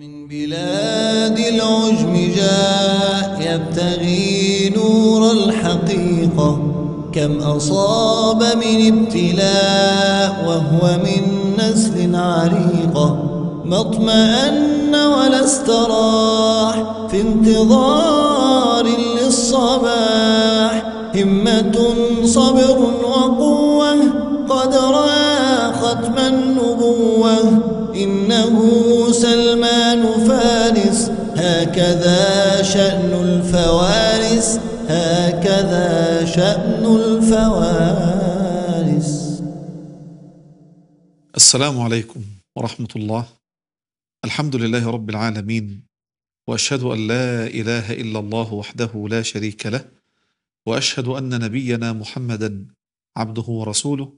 من بلاد العجم جاء يبتغي نور الحقيقة كم أصاب من ابتلاء وهو من نسل عريقة ما اطمأن ولا استراح في انتظار للصباح همة صبر وقوة قد راخت من نبوة السلام عليكم ورحمة الله الحمد لله رب العالمين وأشهد أن لا إله إلا الله وحده لا شريك له وأشهد أن نبينا محمدا عبده ورسوله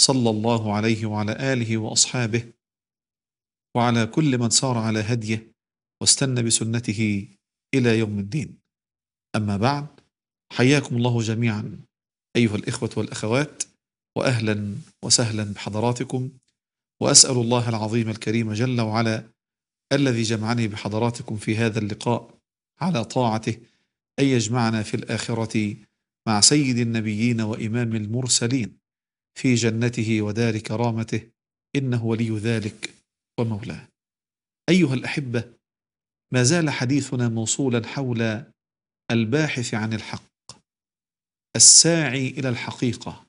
صلى الله عليه وعلى آله وأصحابه وعلى كل من سار على هديه واستنى بسنته إلى يوم الدين أما بعد حياكم الله جميعا أيها الإخوة والأخوات واهلا وسهلا بحضراتكم واسال الله العظيم الكريم جل وعلا الذي جمعني بحضراتكم في هذا اللقاء على طاعته ان يجمعنا في الاخره مع سيد النبيين وامام المرسلين في جنته ودار كرامته انه ولي ذلك ومولاه. ايها الاحبه ما زال حديثنا موصولا حول الباحث عن الحق الساعي الى الحقيقه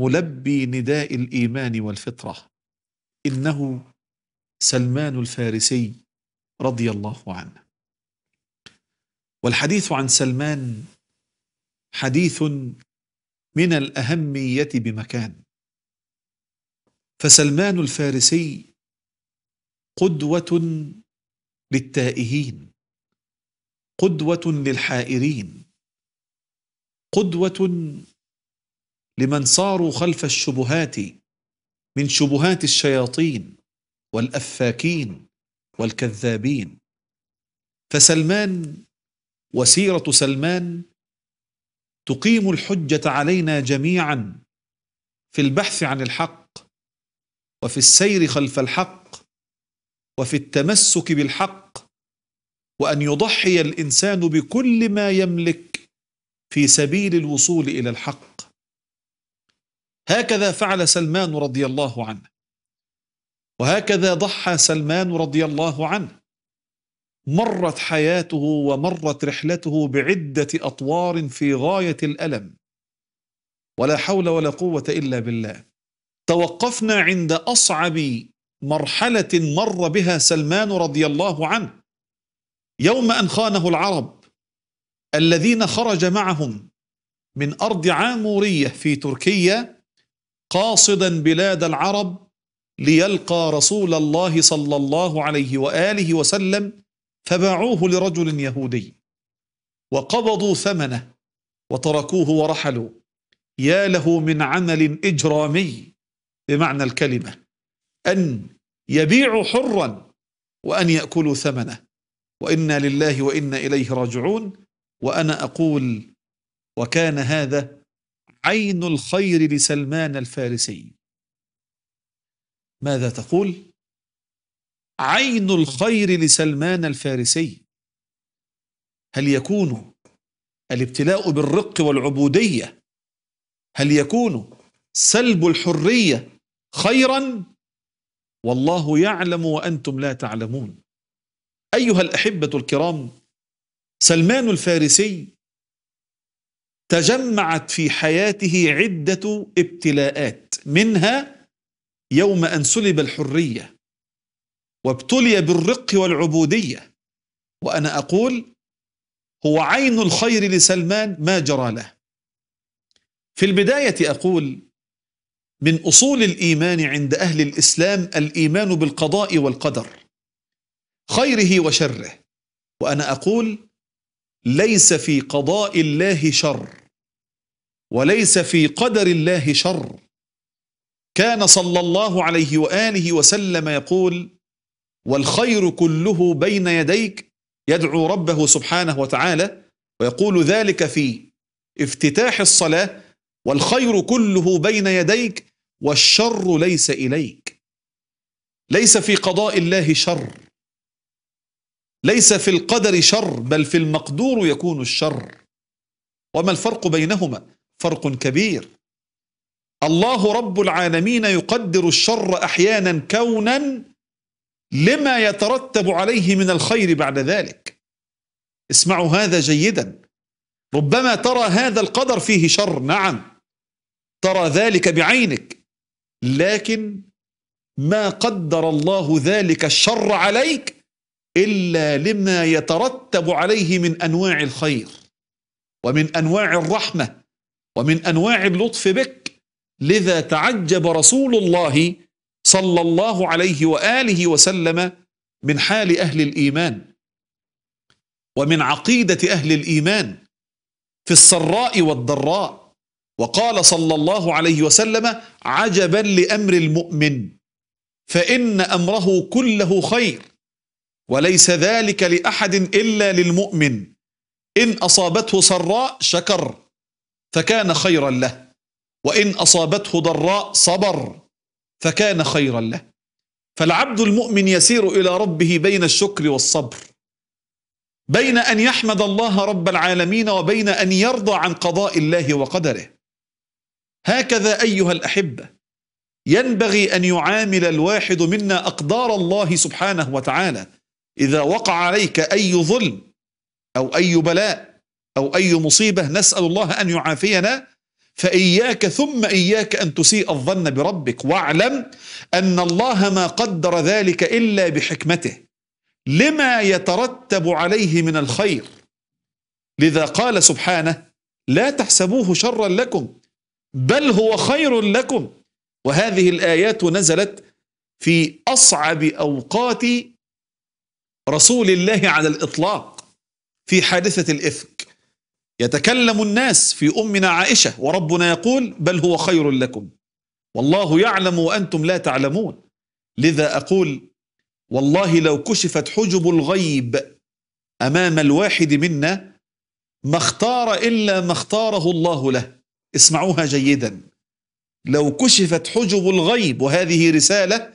ملبي نداء الايمان والفطره إنه سلمان الفارسي رضي الله عنه والحديث عن سلمان حديث من الأهمية بمكان فسلمان الفارسي قدوة للتائهين قدوة للحائرين قدوة لمن صاروا خلف الشبهات من شبهات الشياطين والافاكين والكذابين فسلمان وسيره سلمان تقيم الحجه علينا جميعا في البحث عن الحق وفي السير خلف الحق وفي التمسك بالحق وان يضحي الانسان بكل ما يملك في سبيل الوصول الى الحق هكذا فعل سلمان رضي الله عنه وهكذا ضحى سلمان رضي الله عنه مرت حياته ومرت رحلته بعدة أطوار في غاية الألم ولا حول ولا قوة إلا بالله توقفنا عند أصعب مرحلة مر بها سلمان رضي الله عنه يوم أن خانه العرب الذين خرج معهم من أرض عامورية في تركيا قاصدا بلاد العرب ليلقى رسول الله صلى الله عليه واله وسلم فباعوه لرجل يهودي وقبضوا ثمنه وتركوه ورحلوا يا له من عمل اجرامي بمعنى الكلمه ان يبيع حرا وان ياكلوا ثمنه وانا لله وانا اليه راجعون وانا اقول وكان هذا عين الخير لسلمان الفارسي ماذا تقول؟ عين الخير لسلمان الفارسي هل يكون الابتلاء بالرق والعبودية هل يكون سلب الحرية خيرا والله يعلم وأنتم لا تعلمون أيها الأحبة الكرام سلمان الفارسي تجمعت في حياته عدة ابتلاءات منها يوم أن سلب الحرية وابتلي بالرق والعبودية وأنا أقول هو عين الخير لسلمان ما جرى له في البداية أقول من أصول الإيمان عند أهل الإسلام الإيمان بالقضاء والقدر خيره وشره وأنا أقول ليس في قضاء الله شر وليس في قدر الله شر كان صلى الله عليه وآله وسلم يقول والخير كله بين يديك يدعو ربه سبحانه وتعالى ويقول ذلك في افتتاح الصلاة والخير كله بين يديك والشر ليس إليك ليس في قضاء الله شر ليس في القدر شر بل في المقدور يكون الشر وما الفرق بينهما فرق كبير الله رب العالمين يقدر الشر أحيانا كونا لما يترتب عليه من الخير بعد ذلك اسمعوا هذا جيدا ربما ترى هذا القدر فيه شر نعم ترى ذلك بعينك لكن ما قدر الله ذلك الشر عليك إلا لما يترتب عليه من أنواع الخير ومن أنواع الرحمة ومن أنواع اللطف بك لذا تعجب رسول الله صلى الله عليه وآله وسلم من حال أهل الإيمان ومن عقيدة أهل الإيمان في السراء والضراء وقال صلى الله عليه وسلم عجبا لأمر المؤمن فإن أمره كله خير وليس ذلك لأحد إلا للمؤمن إن أصابته سراء شكر فكان خيرا له وإن أصابته ضراء صبر فكان خيرا له فالعبد المؤمن يسير إلى ربه بين الشكر والصبر بين أن يحمد الله رب العالمين وبين أن يرضى عن قضاء الله وقدره هكذا أيها الأحبة ينبغي أن يعامل الواحد منا أقدار الله سبحانه وتعالى إذا وقع عليك أي ظلم أو أي بلاء أو أي مصيبة نسأل الله أن يعافينا فإياك ثم إياك أن تسيء الظن بربك واعلم أن الله ما قدر ذلك إلا بحكمته لما يترتب عليه من الخير لذا قال سبحانه لا تحسبوه شرا لكم بل هو خير لكم وهذه الآيات نزلت في أصعب أوقات رسول الله على الإطلاق في حادثة الإفك يتكلم الناس في أمنا عائشة وربنا يقول بل هو خير لكم والله يعلم وأنتم لا تعلمون لذا أقول والله لو كشفت حجب الغيب أمام الواحد منا ما اختار إلا ما اختاره الله له اسمعوها جيدا لو كشفت حجب الغيب وهذه رسالة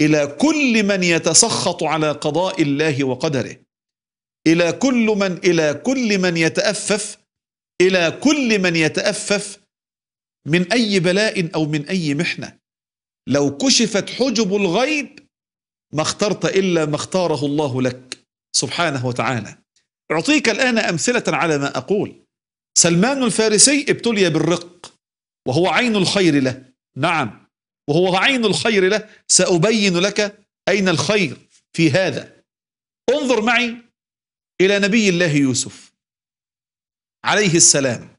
إلى كل من يتسخط على قضاء الله وقدره إلى كل من إلى كل من يتأفف إلى كل من يتأفف من أي بلاء أو من أي محنة لو كشفت حجب الغيب ما اخترت إلا ما اختاره الله لك سبحانه وتعالى أعطيك الآن أمثلة على ما أقول سلمان الفارسي ابتلي بالرق وهو عين الخير له نعم وهو عين الخير له سأبين لك أين الخير في هذا انظر معي إلى نبي الله يوسف عليه السلام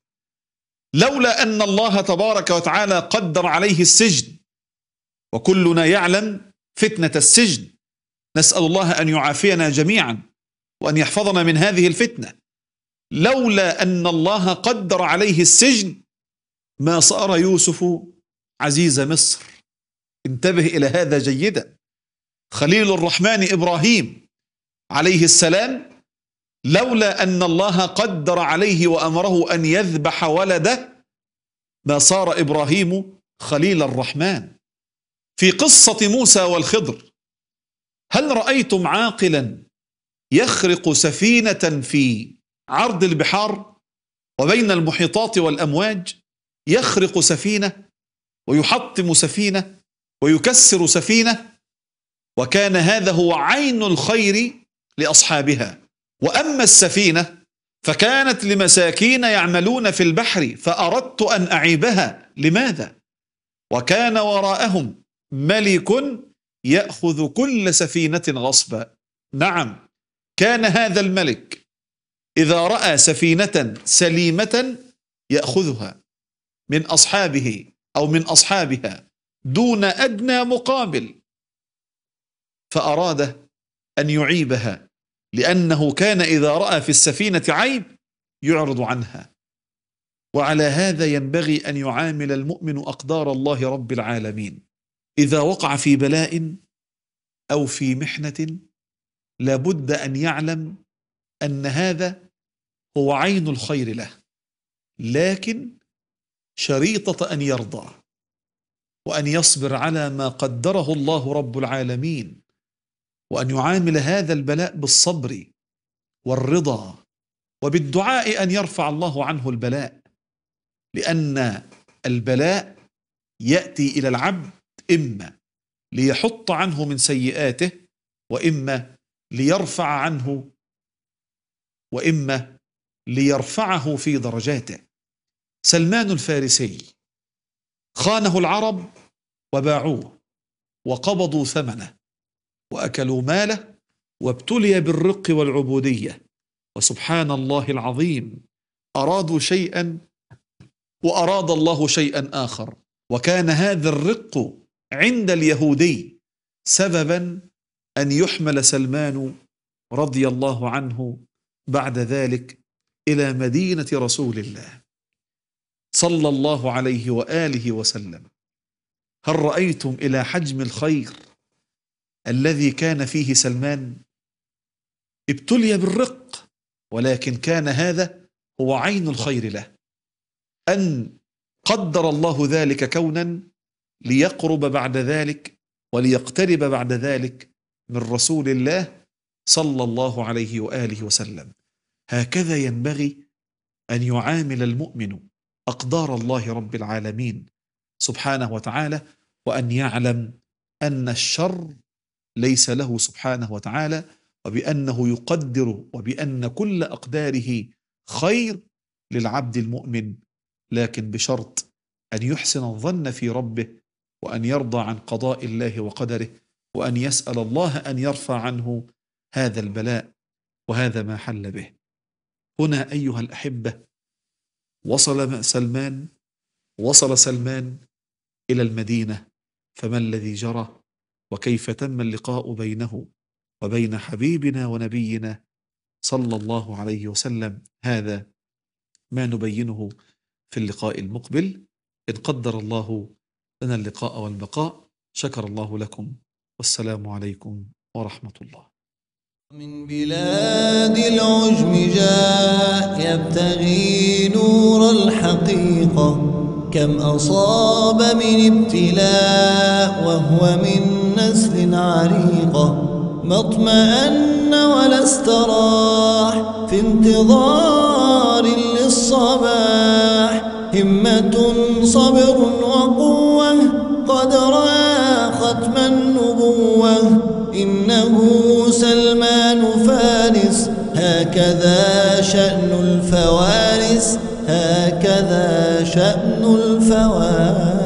لولا أن الله تبارك وتعالى قدر عليه السجن وكلنا يعلم فتنة السجن نسأل الله أن يعافينا جميعا وأن يحفظنا من هذه الفتنة لولا أن الله قدر عليه السجن ما صار يوسف عزيز مصر انتبه إلى هذا جيدا خليل الرحمن إبراهيم عليه السلام لولا أن الله قدر عليه وأمره أن يذبح ولده ما صار إبراهيم خليل الرحمن في قصة موسى والخضر هل رأيتم عاقلا يخرق سفينة في عرض البحار وبين المحيطات والأمواج يخرق سفينة ويحطم سفينة ويكسر سفينة وكان هذا هو عين الخير لأصحابها وأما السفينة فكانت لمساكين يعملون في البحر فأردت أن أعيبها لماذا؟ وكان وراءهم ملك يأخذ كل سفينة غصبا نعم كان هذا الملك إذا رأى سفينة سليمة يأخذها من أصحابه أو من أصحابها دون أدنى مقابل فأراد أن يعيبها لأنه كان إذا رأى في السفينة عيب يعرض عنها وعلى هذا ينبغي أن يعامل المؤمن أقدار الله رب العالمين إذا وقع في بلاء أو في محنة لابد أن يعلم أن هذا هو عين الخير له لكن شريطة أن يرضى وأن يصبر على ما قدره الله رب العالمين وأن يعامل هذا البلاء بالصبر والرضا وبالدعاء أن يرفع الله عنه البلاء لأن البلاء يأتي إلى العبد إما ليحط عنه من سيئاته وإما ليرفع عنه وإما ليرفعه في درجاته سلمان الفارسي خانه العرب وباعوه وقبضوا ثمنه وأكلوا ماله وابتلي بالرق والعبودية وسبحان الله العظيم أرادوا شيئا وأراد الله شيئا آخر وكان هذا الرق عند اليهودي سببا أن يحمل سلمان رضي الله عنه بعد ذلك إلى مدينة رسول الله صلى الله عليه وآله وسلم هل رأيتم إلى حجم الخير الذي كان فيه سلمان ابتلي بالرق ولكن كان هذا هو عين الخير له أن قدر الله ذلك كونا ليقرب بعد ذلك وليقترب بعد ذلك من رسول الله صلى الله عليه وآله وسلم هكذا ينبغي أن يعامل المؤمن أقدار الله رب العالمين سبحانه وتعالى وأن يعلم أن الشر ليس له سبحانه وتعالى وبأنه يقدر وبأن كل أقداره خير للعبد المؤمن لكن بشرط أن يحسن الظن في ربه وأن يرضى عن قضاء الله وقدره وأن يسأل الله أن يرفع عنه هذا البلاء وهذا ما حل به هنا أيها الأحبة وصل سلمان وصل سلمان إلى المدينة فما الذي جرى وكيف تم اللقاء بينه وبين حبيبنا ونبينا صلى الله عليه وسلم هذا ما نبينه في اللقاء المقبل ان قدر الله لنا اللقاء والبقاء شكر الله لكم والسلام عليكم ورحمه الله من بلاد العجم جاء يبتغي نور الحقيقه كم أصاب من ابتلاء وهو من نسل عريقة ما اطمأن ولا استراح في انتظار للصباح همة صبر وقوة قد رأى ختم النبوة إنه سلمان فارس هكذا شأن الفوارس هذا شأن الفواكه